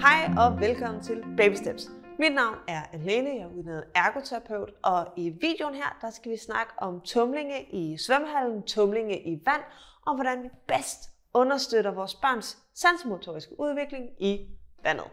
Hej og velkommen til Baby Steps. Mit navn er Alene, jeg er uddannet ergoterapeut, og i videoen her, der skal vi snakke om tumlinge i svømmehallen, tumlinge i vand, og hvordan vi bedst understøtter vores børns sansmotoriske udvikling i vandet.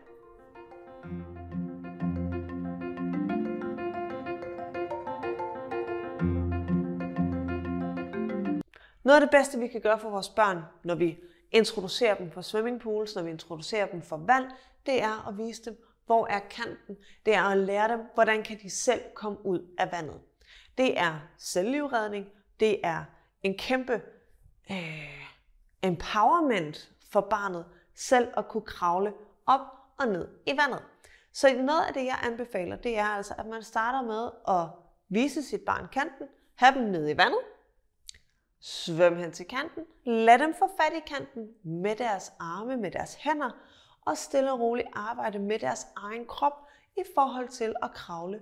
Noget af det bedste, vi kan gøre for vores børn, når vi introducerer dem for swimmingpools, når vi introducerer dem for vand, det er at vise dem, hvor er kanten. Det er at lære dem, hvordan kan de selv komme ud af vandet. Det er selvlivredning. Det er en kæmpe øh, empowerment for barnet selv at kunne kravle op og ned i vandet. Så noget af det, jeg anbefaler, det er altså, at man starter med at vise sit barn kanten, have dem ned i vandet, Svøm hen til kanten. Lad dem få fat i kanten med deres arme, med deres hænder. Og stille og roligt arbejde med deres egen krop i forhold til at kravle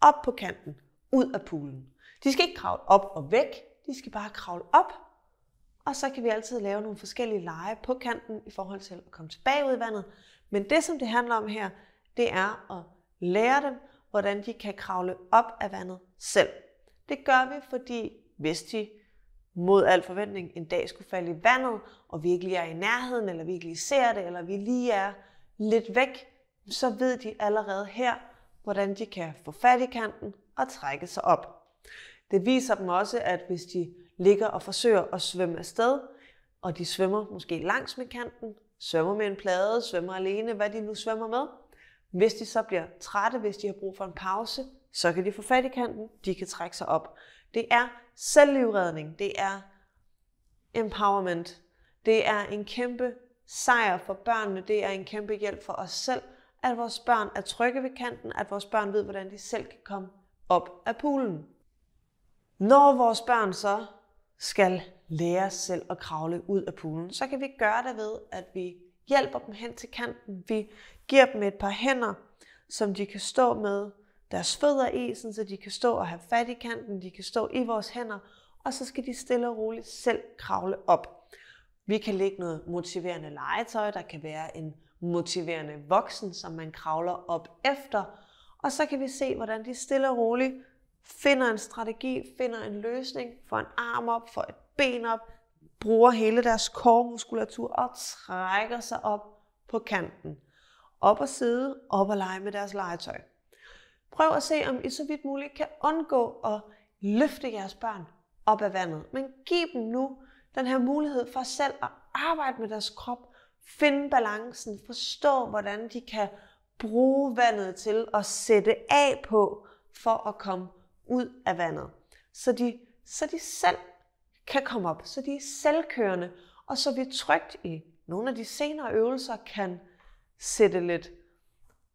op på kanten, ud af poolen. De skal ikke kravle op og væk, de skal bare kravle op. Og så kan vi altid lave nogle forskellige lege på kanten i forhold til at komme tilbage ud i vandet. Men det, som det handler om her, det er at lære dem, hvordan de kan kravle op af vandet selv. Det gør vi, fordi hvis de mod al forventning en dag skulle falde i vandet, og vi ikke lige er i nærheden, eller vi ikke lige ser det, eller vi lige er lidt væk, så ved de allerede her, hvordan de kan få fat i kanten og trække sig op. Det viser dem også, at hvis de ligger og forsøger at svømme afsted, og de svømmer måske langs med kanten, svømmer med en plade, svømmer alene, hvad de nu svømmer med. Hvis de så bliver trætte, hvis de har brug for en pause, så kan de få fat i kanten, de kan trække sig op. Det er selvlivredning, det er empowerment, det er en kæmpe sejr for børnene, det er en kæmpe hjælp for os selv, at vores børn er trygge ved kanten, at vores børn ved, hvordan de selv kan komme op af poolen. Når vores børn så skal lære selv at kravle ud af poolen, så kan vi gøre det ved, at vi hjælper dem hen til kanten. Vi giver dem et par hænder, som de kan stå med deres fødder i, så de kan stå og have fat i kanten, de kan stå i vores hænder, og så skal de stille og roligt selv kravle op. Vi kan lægge noget motiverende legetøj, der kan være en motiverende voksen, som man kravler op efter, og så kan vi se, hvordan de stille og roligt finder en strategi, finder en løsning, får en arm op, får et ben op, bruger hele deres kormuskulatur og trækker sig op på kanten. Op og sidde, op og lege med deres legetøj. Prøv at se, om I så vidt muligt kan undgå at løfte jeres børn op af vandet. Men giv dem nu den her mulighed for selv at arbejde med deres krop, finde balancen, forstå, hvordan de kan bruge vandet til at sætte af på, for at komme ud af vandet. Så de, så de selv kan komme op, så de er selvkørende, og så vi trygt i nogle af de senere øvelser kan sætte lidt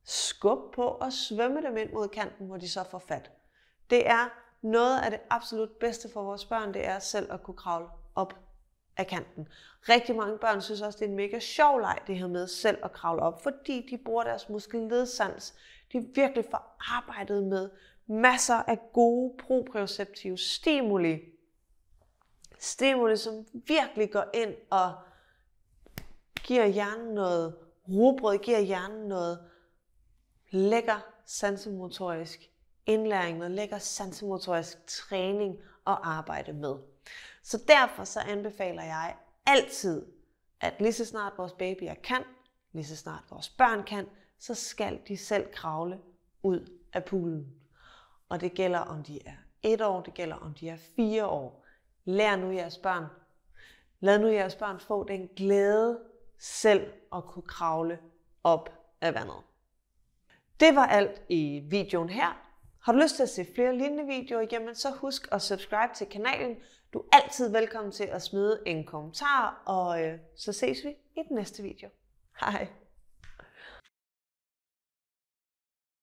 skub på og svømme dem ind mod kanten, hvor de så får fat. Det er noget af det absolut bedste for vores børn, det er selv at kunne kravle op af kanten. Rigtig mange børn synes også, det er en mega sjov leg, det her med selv at kravle op, fordi de bruger deres muskelledsans. De virkelig får arbejdet med masser af gode proprioceptive stimuli. Stimuli, som virkelig går ind og giver hjernen noget rugbrød, giver hjernen noget lækker sansemotorisk indlæring noget lækker sansemotorisk træning at arbejde med. Så derfor så anbefaler jeg altid, at lige så snart vores babyer kan, lige så snart vores børn kan, så skal de selv kravle ud af poolen. Og det gælder om de er et år, det gælder om de er fire år. Lær nu jeres børn. Lad nu jeres børn få den glæde selv at kunne kravle op af vandet. Det var alt i videoen her. Har du lyst til at se flere lignende videoer igennem, så husk at subscribe til kanalen. Du er altid velkommen til at smide en kommentar, og øh, så ses vi i den næste video. Hej!